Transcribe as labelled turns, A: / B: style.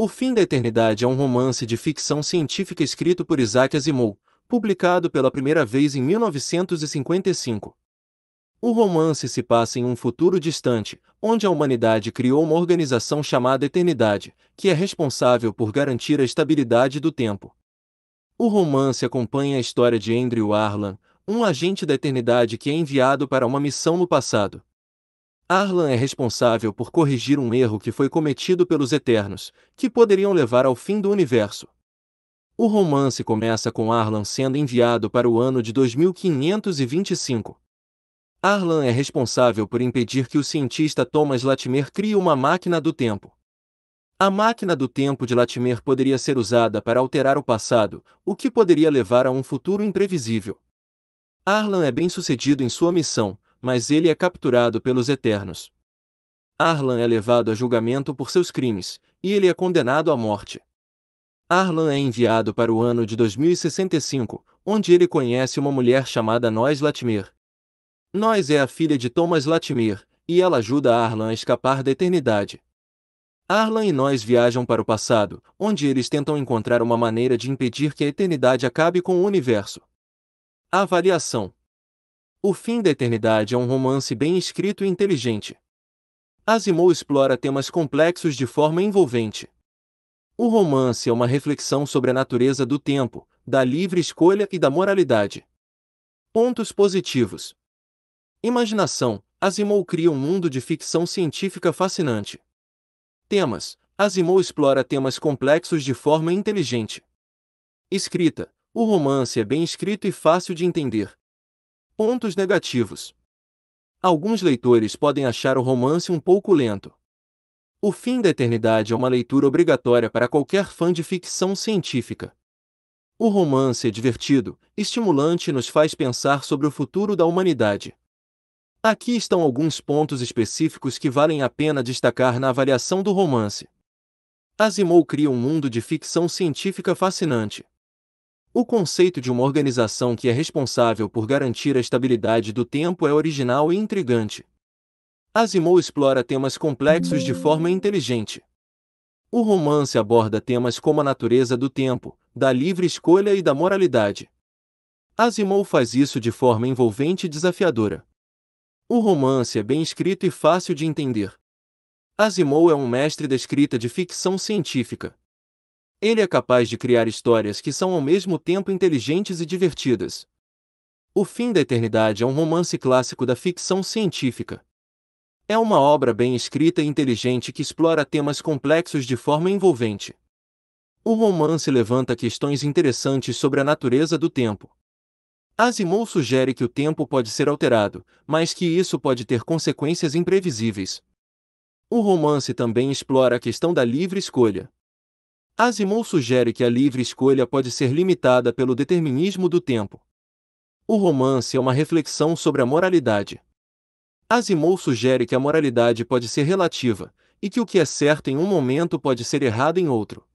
A: O Fim da Eternidade é um romance de ficção científica escrito por Isaac Asimov, publicado pela primeira vez em 1955. O romance se passa em um futuro distante, onde a humanidade criou uma organização chamada Eternidade, que é responsável por garantir a estabilidade do tempo. O romance acompanha a história de Andrew Arlan, um agente da Eternidade que é enviado para uma missão no passado, Arlan é responsável por corrigir um erro que foi cometido pelos Eternos, que poderiam levar ao fim do universo. O romance começa com Arlan sendo enviado para o ano de 2525. Arlan é responsável por impedir que o cientista Thomas Latimer crie uma máquina do tempo. A máquina do tempo de Latimer poderia ser usada para alterar o passado, o que poderia levar a um futuro imprevisível. Arlan é bem sucedido em sua missão, mas ele é capturado pelos Eternos. Arlan é levado a julgamento por seus crimes, e ele é condenado à morte. Arlan é enviado para o ano de 2065, onde ele conhece uma mulher chamada Nós Latimer. Nós é a filha de Thomas Latimer, e ela ajuda Arlan a escapar da eternidade. Arlan e Nós viajam para o passado, onde eles tentam encontrar uma maneira de impedir que a eternidade acabe com o universo. Avaliação o Fim da Eternidade é um romance bem escrito e inteligente. Asimov explora temas complexos de forma envolvente. O romance é uma reflexão sobre a natureza do tempo, da livre escolha e da moralidade. Pontos positivos: Imaginação. Asimov cria um mundo de ficção científica fascinante. Temas: Asimov explora temas complexos de forma inteligente. Escrita: O romance é bem escrito e fácil de entender, Pontos negativos. Alguns leitores podem achar o romance um pouco lento. O Fim da Eternidade é uma leitura obrigatória para qualquer fã de ficção científica. O romance é divertido, estimulante e nos faz pensar sobre o futuro da humanidade. Aqui estão alguns pontos específicos que valem a pena destacar na avaliação do romance. Asimov cria um mundo de ficção científica fascinante, o conceito de uma organização que é responsável por garantir a estabilidade do tempo é original e intrigante. Asimov explora temas complexos de forma inteligente. O romance aborda temas como a natureza do tempo, da livre escolha e da moralidade. Asimov faz isso de forma envolvente e desafiadora. O romance é bem escrito e fácil de entender. Asimov é um mestre da escrita de ficção científica. Ele é capaz de criar histórias que são ao mesmo tempo inteligentes e divertidas. O Fim da Eternidade é um romance clássico da ficção científica. É uma obra bem escrita e inteligente que explora temas complexos de forma envolvente. O romance levanta questões interessantes sobre a natureza do tempo. Asimov sugere que o tempo pode ser alterado, mas que isso pode ter consequências imprevisíveis. O romance também explora a questão da livre escolha. Asimov sugere que a livre escolha pode ser limitada pelo determinismo do tempo. O romance é uma reflexão sobre a moralidade. Asimov sugere que a moralidade pode ser relativa, e que o que é certo em um momento pode ser errado em outro.